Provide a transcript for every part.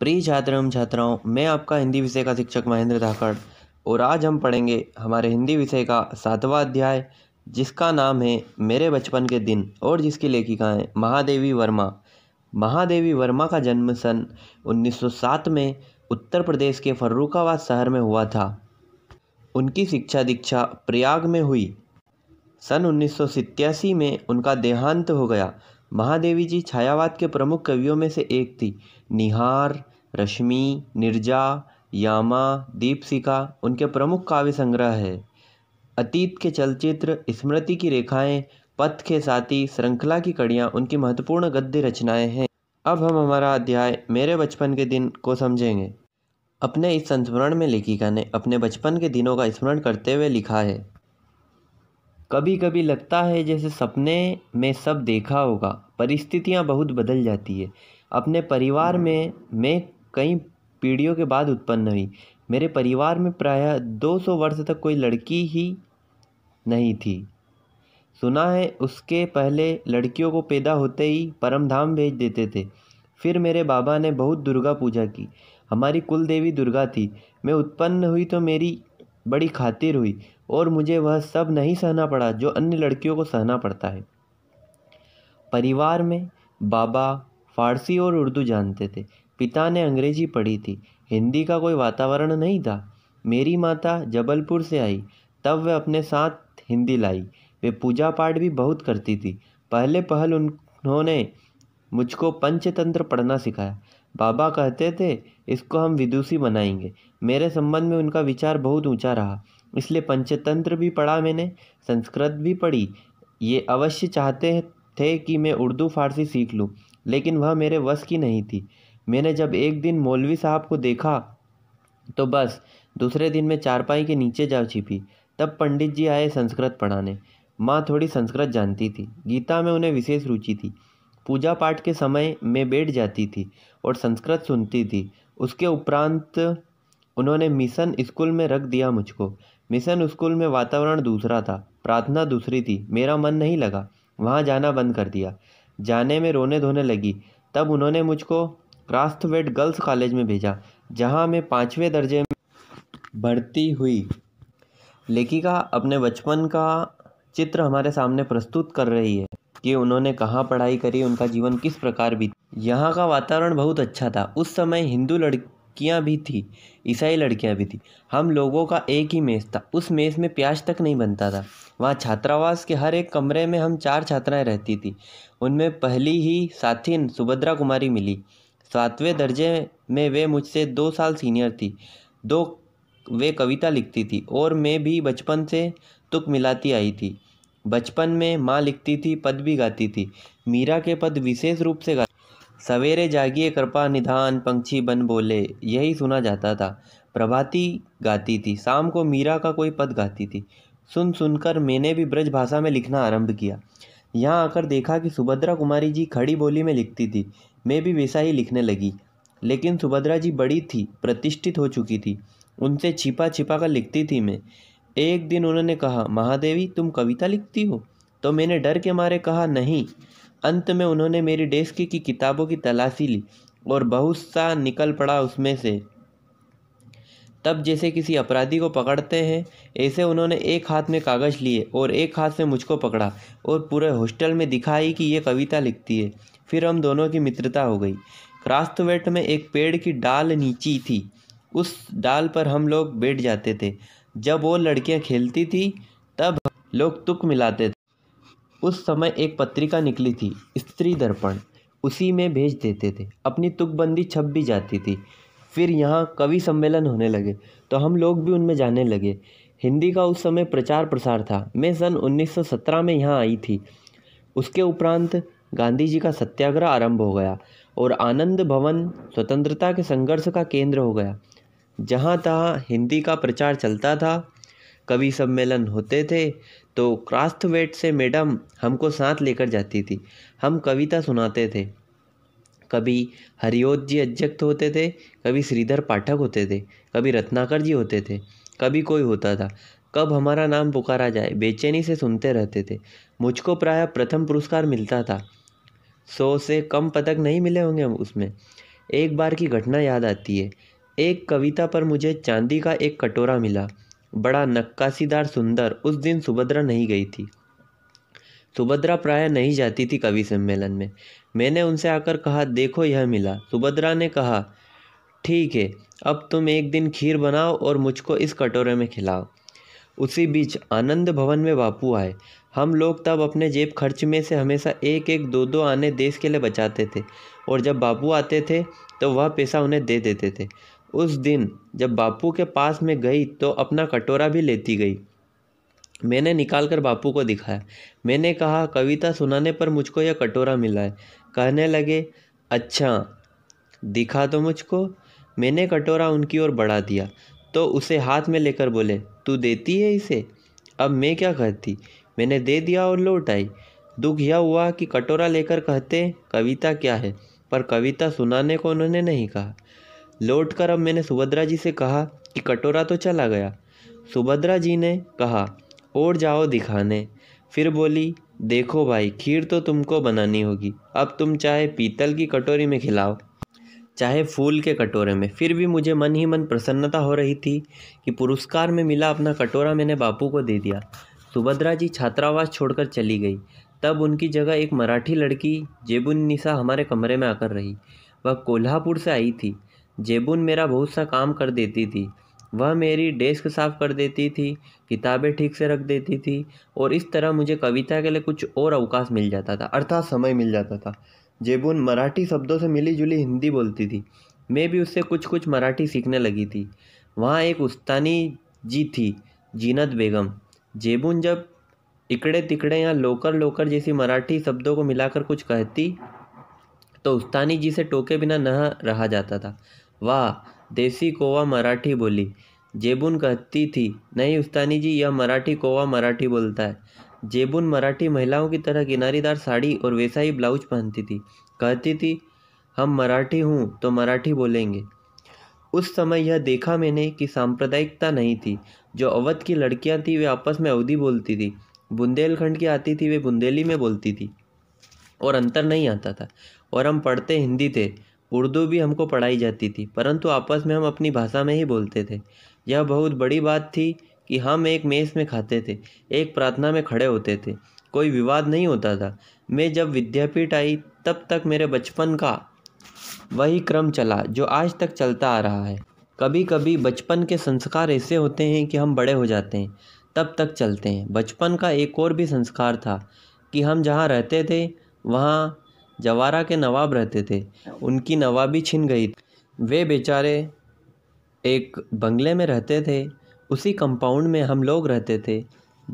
प्रिय एवं छात्राओं मैं आपका हिंदी विषय का शिक्षक महेंद्र धाकड़ और आज हम पढ़ेंगे हमारे हिंदी विषय का सातवां अध्याय जिसका नाम है मेरे बचपन के दिन और जिसकी लेखिका हैं महादेवी वर्मा महादेवी वर्मा का जन्म सन 1907 में उत्तर प्रदेश के फर्रुखाबाद शहर में हुआ था उनकी शिक्षा दीक्षा प्रयाग में हुई सन उन्नीस में उनका देहांत हो गया महादेवी जी छायावाद के प्रमुख कवियों में से एक थी निहार रश्मि निर्जा यामा दीपसिका उनके प्रमुख काव्य संग्रह है अतीत के चलचित्र स्मृति की रेखाएं पथ के साथी श्रृंखला की कड़ियाँ उनकी महत्वपूर्ण गद्य रचनाएं हैं अब हम हमारा अध्याय मेरे बचपन के दिन को समझेंगे अपने इस संस्मरण में लेखिका ने अपने बचपन के दिनों का स्मरण करते हुए लिखा है कभी कभी लगता है जैसे सपने में सब देखा होगा परिस्थितियाँ बहुत बदल जाती है अपने परिवार में मैं कई पीढ़ियों के बाद उत्पन्न हुई मेरे परिवार में प्रायः दो सौ वर्ष तक कोई लड़की ही नहीं थी सुना है उसके पहले लड़कियों को पैदा होते ही परमधाम भेज देते थे फिर मेरे बाबा ने बहुत दुर्गा पूजा की हमारी कुल देवी दुर्गा थी मैं उत्पन्न हुई तो मेरी बड़ी खातिर हुई और मुझे वह सब नहीं सहना पड़ा जो अन्य लड़कियों को सहना पड़ता है परिवार में बाबा फारसी और उर्दू जानते थे पिता ने अंग्रेजी पढ़ी थी हिंदी का कोई वातावरण नहीं था मेरी माता जबलपुर से आई तब वह अपने साथ हिंदी लाई वे पूजा पाठ भी बहुत करती थी पहले पहल उन्होंने मुझको पंचतंत्र पढ़ना सिखाया बाबा कहते थे इसको हम विदुषी बनाएंगे मेरे संबंध में उनका विचार बहुत ऊंचा रहा इसलिए पंचतंत्र भी पढ़ा मैंने संस्कृत भी पढ़ी ये अवश्य चाहते थे कि मैं उर्दू फ़ारसी सीख लूँ लेकिन वह मेरे वश की नहीं थी मैंने जब एक दिन मौलवी साहब को देखा तो बस दूसरे दिन मैं चारपाई के नीचे जा छिपी तब पंडित जी आए संस्कृत पढ़ाने माँ थोड़ी संस्कृत जानती थी गीता में उन्हें विशेष रुचि थी पूजा पाठ के समय मैं बैठ जाती थी और संस्कृत सुनती थी उसके उपरांत उन्होंने मिशन स्कूल में रख दिया मुझको मिशन स्कूल में वातावरण दूसरा था प्रार्थना दूसरी थी मेरा मन नहीं लगा वहाँ जाना बंद कर दिया जाने में रोने धोने लगी तब उन्होंने मुझको क्रास्थवेट गर्ल्स कॉलेज में भेजा जहाँ मैं पाँचवें दर्जे में भर्ती हुई लेखिका अपने बचपन का चित्र हमारे सामने प्रस्तुत कर रही है कि उन्होंने कहाँ पढ़ाई करी उनका जीवन किस प्रकार भी यहाँ का वातावरण बहुत अच्छा था उस समय हिंदू लड़की लड़कियां भी थी ईसाई लड़कियां भी थी हम लोगों का एक ही मेज़ था उस मेज़ में प्याज तक नहीं बनता था वहाँ छात्रावास के हर एक कमरे में हम चार छात्राएं रहती थी उनमें पहली ही साथी सुभद्रा कुमारी मिली सातवें दर्जे में वे मुझसे दो साल सीनियर थी दो वे कविता लिखती थी और मैं भी बचपन से तुक मिलाती आई थी बचपन में माँ लिखती थी पद भी गाती थी मीरा के पद विशेष रूप से गाती सवेरे जागिए कृपा निधान पंक्षी बन बोले यही सुना जाता था प्रभाती गाती थी शाम को मीरा का कोई पद गाती थी सुन सुनकर मैंने भी ब्रज भाषा में लिखना आरंभ किया यहाँ आकर देखा कि सुभद्रा कुमारी जी खड़ी बोली में लिखती थी मैं भी वैसा ही लिखने लगी लेकिन सुभद्रा जी बड़ी थी प्रतिष्ठित हो चुकी थी उनसे छिपा छिपा कर लिखती थी मैं एक दिन उन्होंने कहा महादेवी तुम कविता लिखती हो तो मैंने डर के मारे कहा नहीं अंत में उन्होंने मेरी डेस्क की किताबों की तलाशी ली और बहुत सा निकल पड़ा उसमें से तब जैसे किसी अपराधी को पकड़ते हैं ऐसे उन्होंने एक हाथ में कागज़ लिए और एक हाथ से मुझको पकड़ा और पूरे हॉस्टल में दिखाई कि ये कविता लिखती है फिर हम दोनों की मित्रता हो गई क्रास्तवेट में एक पेड़ की डाल नीची थी उस डाल पर हम लोग बैठ जाते थे जब वो लड़कियां खेलती थी तब लोग तुक मिलाते थे उस समय एक पत्रिका निकली थी स्त्री दर्पण उसी में भेज देते थे अपनी तुकबंदी छप भी जाती थी फिर यहाँ कवि सम्मेलन होने लगे तो हम लोग भी उनमें जाने लगे हिंदी का उस समय प्रचार प्रसार था मैं सन 1917 में यहाँ आई थी उसके उपरांत गांधी जी का सत्याग्रह आरंभ हो गया और आनंद भवन स्वतंत्रता के संघर्ष का केंद्र हो गया जहाँ तहाँ हिंदी का प्रचार चलता था कवि सम्मेलन होते थे तो क्रास्थवेट से मैडम हमको साथ लेकर जाती थी हम कविता सुनाते थे कभी हरिओत जी अध्यक्ष होते थे कभी श्रीधर पाठक होते थे कभी रत्नाकर जी होते थे कभी कोई होता था कब हमारा नाम पुकारा जाए बेचैनी से सुनते रहते थे मुझको प्राय प्रथम पुरस्कार मिलता था सौ से कम पदक नहीं मिले होंगे हम उसमें एक बार की घटना याद आती है एक कविता पर मुझे चांदी का एक कटोरा मिला बड़ा नक्काशीदार सुंदर उस दिन सुभद्रा नहीं गई थी सुभद्रा प्राय नहीं जाती थी कवि सम्मेलन में मैंने उनसे आकर कहा देखो यह मिला सुभद्रा ने कहा ठीक है अब तुम एक दिन खीर बनाओ और मुझको इस कटोरे में खिलाओ उसी बीच आनंद भवन में बापू आए हम लोग तब अपने जेब खर्च में से हमेशा एक एक दो दो आने देश के लिए बचाते थे और जब बापू आते थे तो वह पैसा उन्हें दे देते थे उस दिन जब बापू के पास में गई तो अपना कटोरा भी लेती गई मैंने निकाल कर बापू को दिखाया मैंने कहा कविता सुनाने पर मुझको यह कटोरा मिला है कहने लगे अच्छा दिखा तो मुझको मैंने कटोरा उनकी ओर बढ़ा दिया तो उसे हाथ में लेकर बोले तू देती है इसे अब मैं क्या कहती मैंने दे दिया और लौट आई दुख यह हुआ कि कटोरा लेकर कहते कविता क्या है पर कविता सुनाने को उन्होंने नहीं कहा लौटकर अब मैंने सुभद्रा जी से कहा कि कटोरा तो चला गया सुभद्रा जी ने कहा और जाओ दिखाने फिर बोली देखो भाई खीर तो तुमको बनानी होगी अब तुम चाहे पीतल की कटोरी में खिलाओ चाहे फूल के कटोरे में फिर भी मुझे मन ही मन प्रसन्नता हो रही थी कि पुरस्कार में मिला अपना कटोरा मैंने बापू को दे दिया सुभद्रा जी छात्रावास छोड़कर चली गई तब उनकी जगह एक मराठी लड़की जेबुन निशा हमारे कमरे में आकर रही वह कोल्हापुर से आई थी जेबुन मेरा बहुत सा काम कर देती थी वह मेरी डेस्क साफ़ कर देती थी किताबें ठीक से रख देती थी और इस तरह मुझे कविता के लिए कुछ और अवकाश मिल जाता था अर्थात समय मिल जाता था जेबुन मराठी शब्दों से मिली जुली हिंदी बोलती थी मैं भी उससे कुछ कुछ मराठी सीखने लगी थी वहाँ एक उस्तानी जी थी जीनत बेगम जेबुन जब इकड़े तिकड़े या लोकर लोकर जैसी मराठी शब्दों को मिलाकर कुछ कहती तो उस्तानी जी से टोके बिना न रहा जाता था वाह देसी कोवा मराठी बोली जेबुन कहती थी नहीं उस्तानी जी यह मराठी कोवा मराठी बोलता है जेबुन मराठी महिलाओं की तरह किनारीदार साड़ी और वैसा ही ब्लाउज पहनती थी कहती थी हम मराठी हूँ तो मराठी बोलेंगे उस समय यह देखा मैंने कि सांप्रदायिकता नहीं थी जो अवध की लड़कियाँ थी वे आपस में अवधि बोलती थी बुंदेलखंड की आती थी वे बुंदेली में बोलती थी और अंतर नहीं आता था और हम पढ़ते हिंदी थे उर्दू भी हमको पढ़ाई जाती थी परंतु आपस में हम अपनी भाषा में ही बोलते थे यह बहुत बड़ी बात थी कि हम एक मेज़ में खाते थे एक प्रार्थना में खड़े होते थे कोई विवाद नहीं होता था मैं जब विद्यापीठ आई तब तक मेरे बचपन का वही क्रम चला जो आज तक चलता आ रहा है कभी कभी बचपन के संस्कार ऐसे होते हैं कि हम बड़े हो जाते हैं तब तक चलते हैं बचपन का एक और भी संस्कार था कि हम जहाँ रहते थे वहाँ जवारा के नवाब रहते थे उनकी नवाबी छिन गई वे बेचारे एक बंगले में रहते थे उसी कंपाउंड में हम लोग रहते थे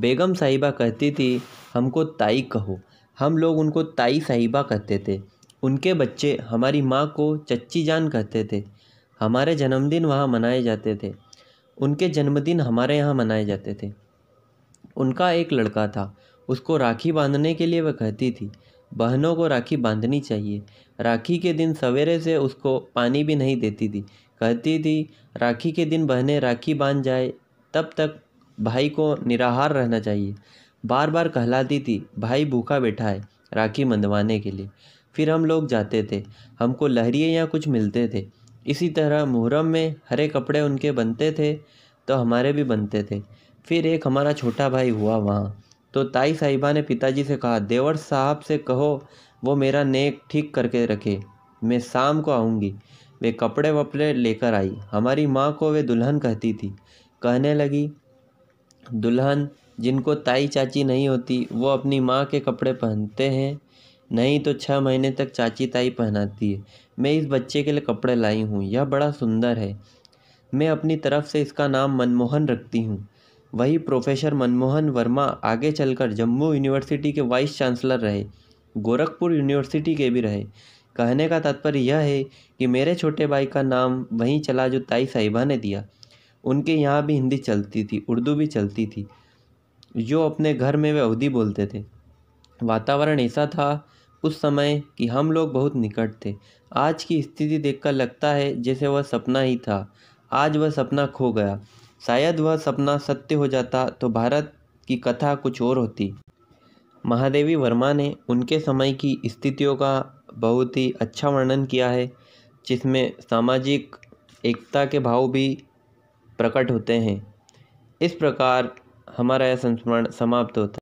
बेगम साहिबा कहती थी हमको ताई कहो हम लोग उनको ताई साहिबा कहते थे उनके बच्चे हमारी माँ को चच्ची जान कहते थे हमारे जन्मदिन वहाँ मनाए जाते थे उनके जन्मदिन हमारे यहाँ मनाए जाते थे उनका एक लड़का था उसको राखी बांधने के लिए वह कहती थी बहनों को राखी बांधनी चाहिए राखी के दिन सवेरे से उसको पानी भी नहीं देती थी कहती थी राखी के दिन बहनें राखी बांध जाए तब तक भाई को निराहार रहना चाहिए बार बार कहलाती थी भाई भूखा बैठा है राखी मंदवाने के लिए फिर हम लोग जाते थे हमको लहरिए या कुछ मिलते थे इसी तरह मुहर्रम में हरे कपड़े उनके बनते थे तो हमारे भी बनते थे फिर एक हमारा छोटा भाई हुआ वहाँ तो ताई साहिबा ने पिताजी से कहा देवर साहब से कहो वो मेरा नेक ठीक करके रखे मैं शाम को आऊँगी वे कपड़े वपड़े लेकर आई हमारी माँ को वे दुल्हन कहती थी कहने लगी दुल्हन जिनको ताई चाची नहीं होती वो अपनी माँ के कपड़े पहनते हैं नहीं तो छः महीने तक चाची ताई पहनाती है मैं इस बच्चे के लिए कपड़े लाई हूँ यह बड़ा सुंदर है मैं अपनी तरफ से इसका नाम मनमोहन रखती हूँ वहीं प्रोफेसर मनमोहन वर्मा आगे चलकर जम्मू यूनिवर्सिटी के वाइस चांसलर रहे गोरखपुर यूनिवर्सिटी के भी रहे कहने का तात्पर्य यह है कि मेरे छोटे भाई का नाम वहीं चला जो ताई साहिबा ने दिया उनके यहाँ भी हिंदी चलती थी उर्दू भी चलती थी जो अपने घर में वे अवधि बोलते थे वातावरण ऐसा था उस समय कि हम लोग बहुत निकट थे आज की स्थिति देखकर लगता है जैसे वह सपना ही था आज वह सपना खो गया शायद वह सपना सत्य हो जाता तो भारत की कथा कुछ और होती महादेवी वर्मा ने उनके समय की स्थितियों का बहुत ही अच्छा वर्णन किया है जिसमें सामाजिक एकता के भाव भी प्रकट होते हैं इस प्रकार हमारा यह संस्मरण समाप्त होता है